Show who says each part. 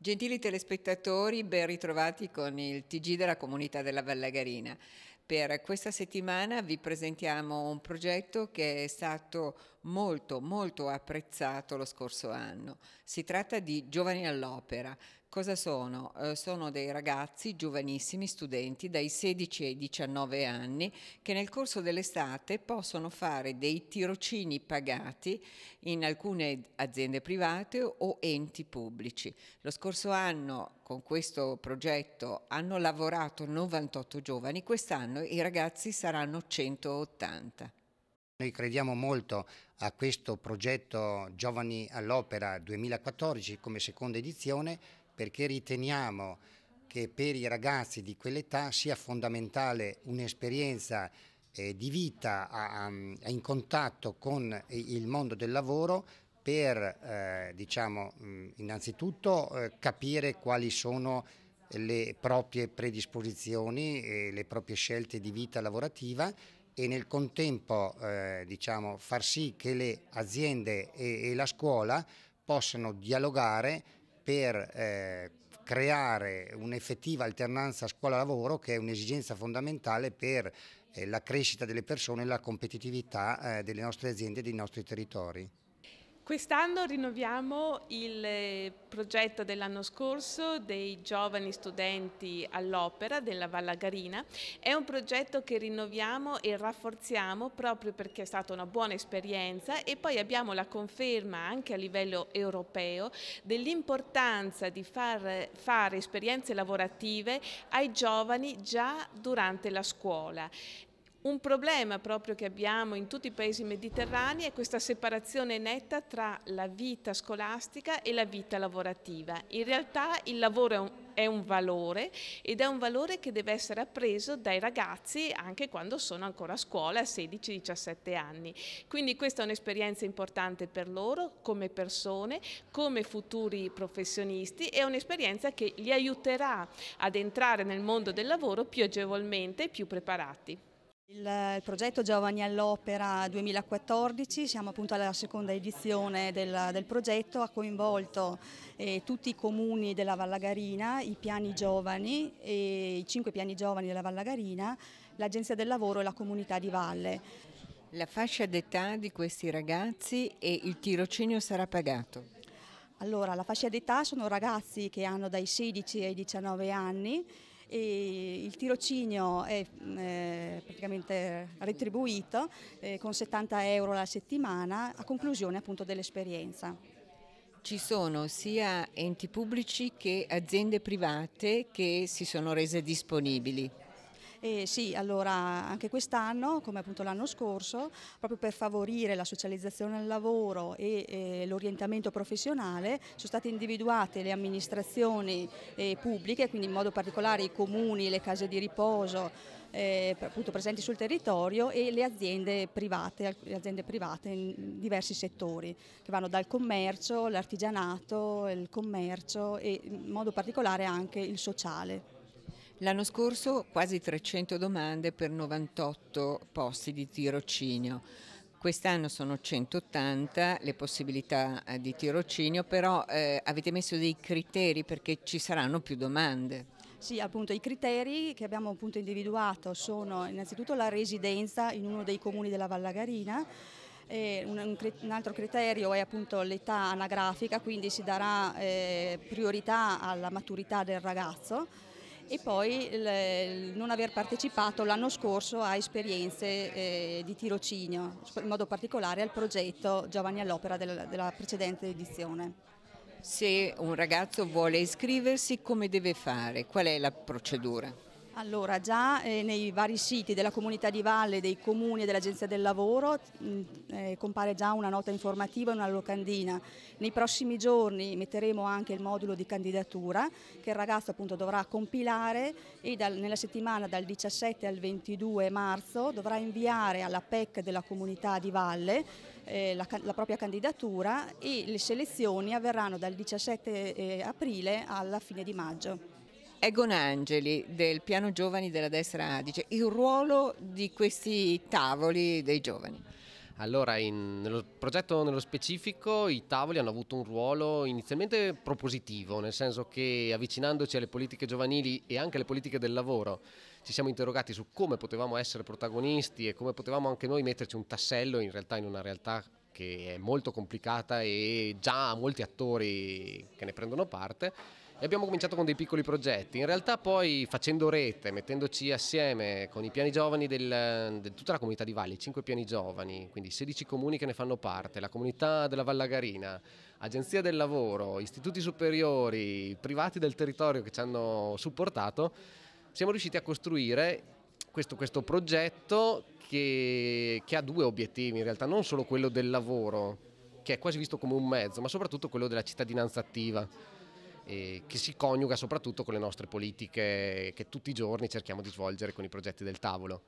Speaker 1: Gentili telespettatori, ben ritrovati con il TG della comunità della Vallagarina. Per questa settimana vi presentiamo un progetto che è stato molto molto apprezzato lo scorso anno. Si tratta di Giovani all'Opera, Cosa sono? Eh, sono dei ragazzi giovanissimi, studenti dai 16 ai 19 anni che nel corso dell'estate possono fare dei tirocini pagati in alcune aziende private o enti pubblici. Lo scorso anno con questo progetto hanno lavorato 98 giovani, quest'anno i ragazzi
Speaker 2: saranno 180. Noi crediamo molto a questo progetto Giovani all'Opera 2014 come seconda edizione perché riteniamo che per i ragazzi di quell'età sia fondamentale un'esperienza eh, di vita a, a, in contatto con il mondo del lavoro per eh, diciamo, innanzitutto eh, capire quali sono le proprie predisposizioni, le proprie scelte di vita lavorativa e nel contempo eh, diciamo, far sì che le aziende e, e la scuola possano dialogare per eh, creare un'effettiva alternanza scuola-lavoro che è un'esigenza fondamentale per eh, la crescita delle persone e la competitività eh, delle nostre aziende e dei nostri territori.
Speaker 3: Quest'anno rinnoviamo il eh, progetto dell'anno scorso dei giovani studenti all'opera della Vallagarina. È un progetto che rinnoviamo e rafforziamo proprio perché è stata una buona esperienza e poi abbiamo la conferma anche a livello europeo dell'importanza di far, fare esperienze lavorative ai giovani già durante la scuola. Un problema proprio che abbiamo in tutti i paesi mediterranei è questa separazione netta tra la vita scolastica e la vita lavorativa. In realtà il lavoro è un, è un valore ed è un valore che deve essere appreso dai ragazzi anche quando sono ancora a scuola a 16-17 anni. Quindi questa è un'esperienza importante per loro come persone, come futuri professionisti è un'esperienza che li aiuterà ad entrare nel mondo del lavoro più agevolmente e più preparati.
Speaker 4: Eh, il progetto Giovani all'Opera 2014, siamo appunto alla seconda edizione del, del progetto, ha coinvolto eh, tutti i comuni della Vallagarina, i piani giovani, i cinque piani giovani della Vallagarina, l'Agenzia del Lavoro e la Comunità di Valle.
Speaker 1: La fascia d'età di questi ragazzi e il tirocinio sarà pagato?
Speaker 4: Allora, la fascia d'età sono ragazzi che hanno dai 16 ai 19 anni e il tirocinio è eh, praticamente retribuito eh, con 70 euro alla settimana a conclusione appunto dell'esperienza.
Speaker 1: Ci sono sia enti pubblici che aziende private che si sono rese disponibili.
Speaker 4: E sì, allora anche quest'anno, come appunto l'anno scorso, proprio per favorire la socializzazione al lavoro e eh, l'orientamento professionale, sono state individuate le amministrazioni eh, pubbliche, quindi in modo particolare i comuni, le case di riposo eh, appunto presenti sul territorio e le aziende private, le aziende private in diversi settori, che vanno dal commercio, l'artigianato, il commercio e in modo particolare anche il sociale.
Speaker 1: L'anno scorso quasi 300 domande per 98 posti di tirocinio. Quest'anno sono 180 le possibilità eh, di tirocinio, però eh, avete messo dei criteri perché ci saranno più domande.
Speaker 4: Sì, appunto i criteri che abbiamo appunto individuato sono innanzitutto la residenza in uno dei comuni della Vallagarina, un, un, altro criterio è appunto l'età anagrafica, quindi si darà eh, priorità alla maturità del ragazzo e poi il, non aver partecipato l'anno scorso a esperienze eh, di tirocinio, in modo particolare al progetto Giovani all'Opera della, della precedente edizione.
Speaker 1: Se un ragazzo vuole iscriversi, come deve fare? Qual è la procedura?
Speaker 4: Allora, già eh, nei vari siti della comunità di Valle, dei comuni e dell'Agenzia del Lavoro mh, eh, compare già una nota informativa e una locandina. Nei prossimi giorni metteremo anche il modulo di candidatura che il ragazzo appunto dovrà compilare e dal, nella settimana dal 17 al 22 marzo dovrà inviare alla PEC della comunità di Valle eh, la, la, propria candidatura e le selezioni avverranno dal 17 eh, aprile alla fine di maggio.
Speaker 1: Egon Angeli del piano giovani della destra Adige, il ruolo di
Speaker 5: questi tavoli dei giovani? Allora, in, nel progetto nello specifico i tavoli hanno avuto un ruolo inizialmente propositivo, nel senso che avvicinandoci alle politiche giovanili e anche alle politiche del lavoro ci siamo interrogati su come potevamo essere protagonisti e come potevamo anche noi metterci un tassello in realtà in una realtà che è molto complicata e già ha molti attori che ne prendono parte e abbiamo cominciato con dei piccoli progetti. In realtà poi facendo rete, mettendoci assieme con i piani giovani del, di tutta la comunità di Valle, i 5 piani giovani, quindi 16 comuni che ne fanno parte, la comunità della Vallagarina, agenzia del lavoro, istituti superiori, privati del territorio che ci hanno supportato, siamo riusciti a costruire questo, questo, progetto che, che, ha due obiettivi in realtà, non solo quello del lavoro, che è quasi visto come un mezzo, ma soprattutto quello della cittadinanza attiva che si coniuga soprattutto con le nostre politiche che tutti i giorni cerchiamo di svolgere con i progetti del tavolo.